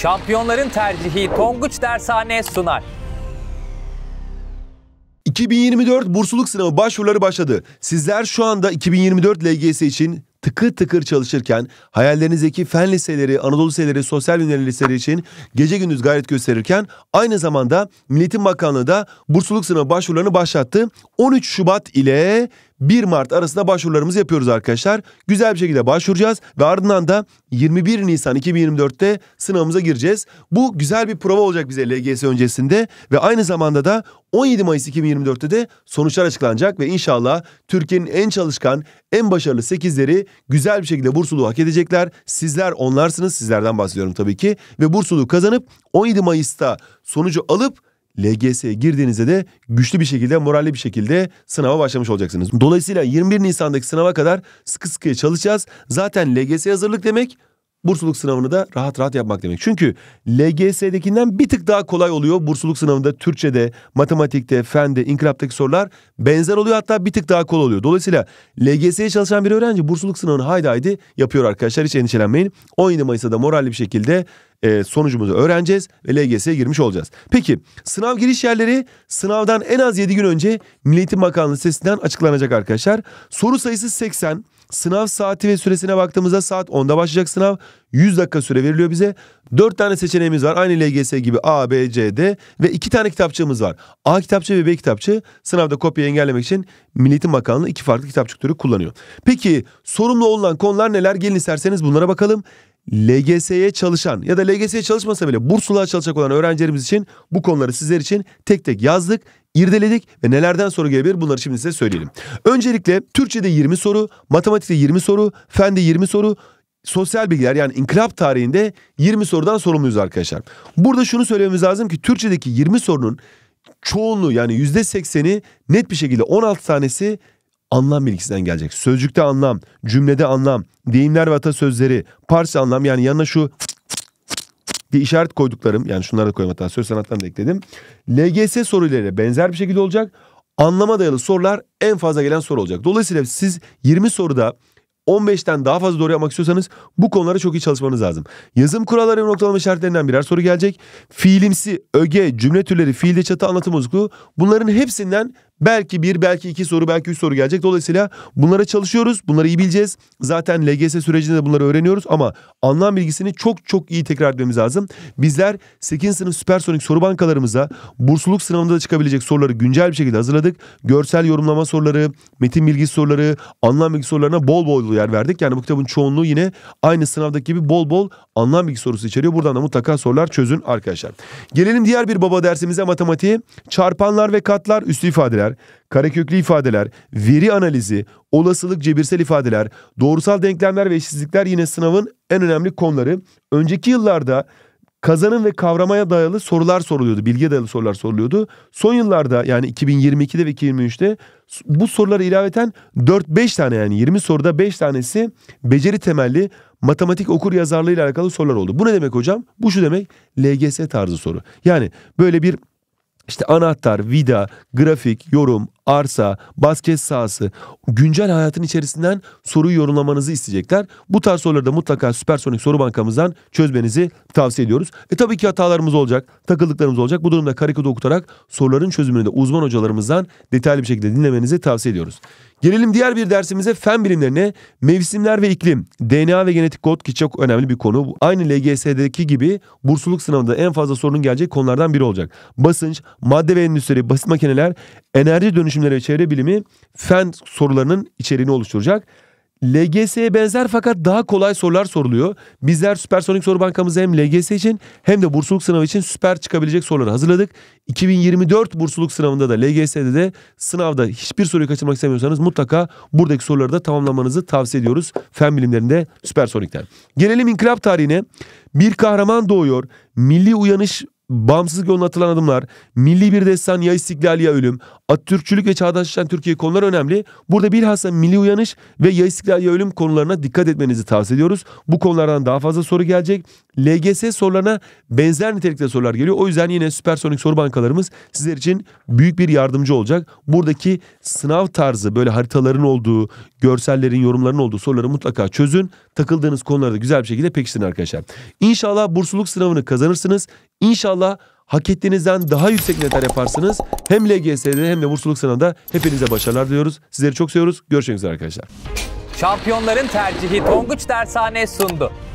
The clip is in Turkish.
Şampiyonların tercihi Tonguç Dershane sunar. 2024 bursluluk sınavı başvuruları başladı. Sizler şu anda 2024 LGS için tıkır tıkır çalışırken hayallerinizdeki fen liseleri, Anadolu liseleri, sosyal bilimler liseleri için gece gündüz gayret gösterirken aynı zamanda Milletin Bakanlığı da bursluluk sınavı başvurularını başlattı. 13 Şubat ile 1 Mart arasında başvurularımızı yapıyoruz arkadaşlar. Güzel bir şekilde başvuracağız ve ardından da 21 Nisan 2024'te sınavımıza gireceğiz. Bu güzel bir prova olacak bize LGS öncesinde ve aynı zamanda da 17 Mayıs 2024'te de sonuçlar açıklanacak ve inşallah Türkiye'nin en çalışkan, en başarılı 8'leri güzel bir şekilde bursluluğu hak edecekler. Sizler onlarsınız, sizlerden bahsediyorum tabii ki. Ve bursluluğu kazanıp 17 Mayıs'ta sonucu alıp LGS'ye girdiğinizde de güçlü bir şekilde, moralli bir şekilde sınava başlamış olacaksınız. Dolayısıyla 21 Nisan'daki sınava kadar sıkı sıkıya çalışacağız. Zaten LGS hazırlık demek bursluluk sınavını da rahat rahat yapmak demek. Çünkü LGS'dekinden bir tık daha kolay oluyor bursluluk sınavında Türkçe'de, matematikte, fende, inkılaptaki sorular benzer oluyor hatta bir tık daha kolay oluyor. Dolayısıyla LGS'ye çalışan bir öğrenci bursluluk sınavını haydi haydi yapıyor arkadaşlar hiç endişelenmeyin. 17 Mayıs'ta da moralli bir şekilde e, sonucumuzu öğreneceğiz ve LGS'ye girmiş olacağız. Peki sınav giriş yerleri sınavdan en az 7 gün önce Milli Eğitim Bakanlığı sitesinden açıklanacak arkadaşlar. Soru sayısı 80, Sınav saati ve süresine baktığımızda saat 10'da başlayacak sınav. 100 dakika süre veriliyor bize. 4 tane seçeneğimiz var. Aynı LGS gibi A, B, C, D ve 2 tane kitapçığımız var. A kitapçı ve B kitapçı sınavda kopya engellemek için Milli Eğitim Bakanlığı iki farklı kitapçık türü kullanıyor. Peki sorumlu olan konular neler? Gelin isterseniz bunlara bakalım. LGS'ye çalışan ya da LGS'ye çalışmasa bile bursluğa çalışacak olan öğrencilerimiz için bu konuları sizler için tek tek yazdık, irdeledik ve nelerden soru gelebilir bunları şimdi size söyleyelim. Öncelikle Türkçe'de 20 soru, matematikte 20 soru, fende 20 soru, sosyal bilgiler yani inkılap tarihinde 20 sorudan sorumluyuz arkadaşlar. Burada şunu söylememiz lazım ki Türkçedeki 20 sorunun çoğunluğu yani %80'i net bir şekilde 16 tanesi anlam bilgisinden gelecek. Sözcükte anlam, cümlede anlam, deyimler ve atasözleri, parça anlam yani yanına şu diye işaret koyduklarım yani şunları da koyayım hatta söz sanatlarını da ekledim. LGS soruları benzer bir şekilde olacak. Anlama dayalı sorular en fazla gelen soru olacak. Dolayısıyla siz 20 soruda 15'ten daha fazla doğru yapmak istiyorsanız bu konulara çok iyi çalışmanız lazım. Yazım kuralları ve noktalama işaretlerinden birer soru gelecek. Fiilimsi, öge, cümle türleri, fiilde çatı, anlatım bozukluğu bunların hepsinden Belki bir, belki iki soru, belki üç soru gelecek. Dolayısıyla bunlara çalışıyoruz. Bunları iyi bileceğiz. Zaten LGS sürecinde de bunları öğreniyoruz ama anlam bilgisini çok çok iyi tekrar etmemiz lazım. Bizler 8. sınıf süpersonik soru bankalarımıza bursluluk sınavında da çıkabilecek soruları güncel bir şekilde hazırladık. Görsel yorumlama soruları, metin bilgi soruları, anlam bilgi sorularına bol bol yer verdik. Yani bu kitabın çoğunluğu yine aynı sınavdaki gibi bol bol anlam bilgi sorusu içeriyor. Buradan da mutlaka sorular çözün arkadaşlar. Gelelim diğer bir baba dersimize matematiğe. Çarpanlar ve katlar üstü ifadeler ifadeler, kareköklü ifadeler, veri analizi, olasılık cebirsel ifadeler, doğrusal denklemler ve eşitsizlikler yine sınavın en önemli konuları. Önceki yıllarda kazanım ve kavramaya dayalı sorular soruluyordu. Bilgiye dayalı sorular soruluyordu. Son yıllarda yani 2022'de ve 2023'te bu sorulara ilaveten 4-5 tane yani 20 soruda 5 tanesi beceri temelli matematik okur yazarlığı ile alakalı sorular oldu. Bu ne demek hocam? Bu şu demek LGS tarzı soru. Yani böyle bir işte anahtar, vida, grafik, yorum, arsa, basket sahası, güncel hayatın içerisinden soruyu yorumlamanızı isteyecekler. Bu tarz soruları da mutlaka Süpersonik Soru Bankamızdan çözmenizi tavsiye ediyoruz. E tabii ki hatalarımız olacak, takıldıklarımız olacak. Bu durumda karikatür okutarak soruların çözümünü de uzman hocalarımızdan detaylı bir şekilde dinlemenizi tavsiye ediyoruz. Gelelim diğer bir dersimize fen bilimlerine. Mevsimler ve iklim, DNA ve genetik kod ki çok önemli bir konu. Aynı LGS'deki gibi bursluluk sınavında en fazla sorunun gelecek konulardan biri olacak. Basınç, madde ve endüstri, basit makineler, enerji dönüşümü dönüşümleri ve çevre bilimi fen sorularının içeriğini oluşturacak. LGS'ye benzer fakat daha kolay sorular soruluyor. Bizler Süpersonik Soru Bankamızı hem LGS için hem de bursluluk sınavı için süper çıkabilecek soruları hazırladık. 2024 bursluluk sınavında da LGS'de de sınavda hiçbir soruyu kaçırmak istemiyorsanız mutlaka buradaki soruları da tamamlamanızı tavsiye ediyoruz. Fen bilimlerinde Süpersonik'ten. Gelelim inkılap tarihine. Bir kahraman doğuyor. Milli uyanış bağımsızlık yoluna atılan adımlar, milli bir destan ya istiklal ya ölüm, Atatürkçülük ve çağdaşlaşan Türkiye konuları önemli. Burada bilhassa milli uyanış ve ya istiklal ya ölüm konularına dikkat etmenizi tavsiye ediyoruz. Bu konulardan daha fazla soru gelecek. LGS sorularına benzer nitelikte sorular geliyor. O yüzden yine süpersonik soru bankalarımız sizler için büyük bir yardımcı olacak. Buradaki sınav tarzı böyle haritaların olduğu, görsellerin, yorumların olduğu soruları mutlaka çözün. Takıldığınız konuları da güzel bir şekilde pekiştirin arkadaşlar. İnşallah bursluluk sınavını kazanırsınız. İnşallah hak ettiğinizden daha yüksek netler yaparsınız. Hem LGS'de hem de bursluluk sınavında hepinize başarılar diliyoruz. Sizleri çok seviyoruz. Görüşmek üzere arkadaşlar. Şampiyonların tercihi Tonguç Dershane sundu.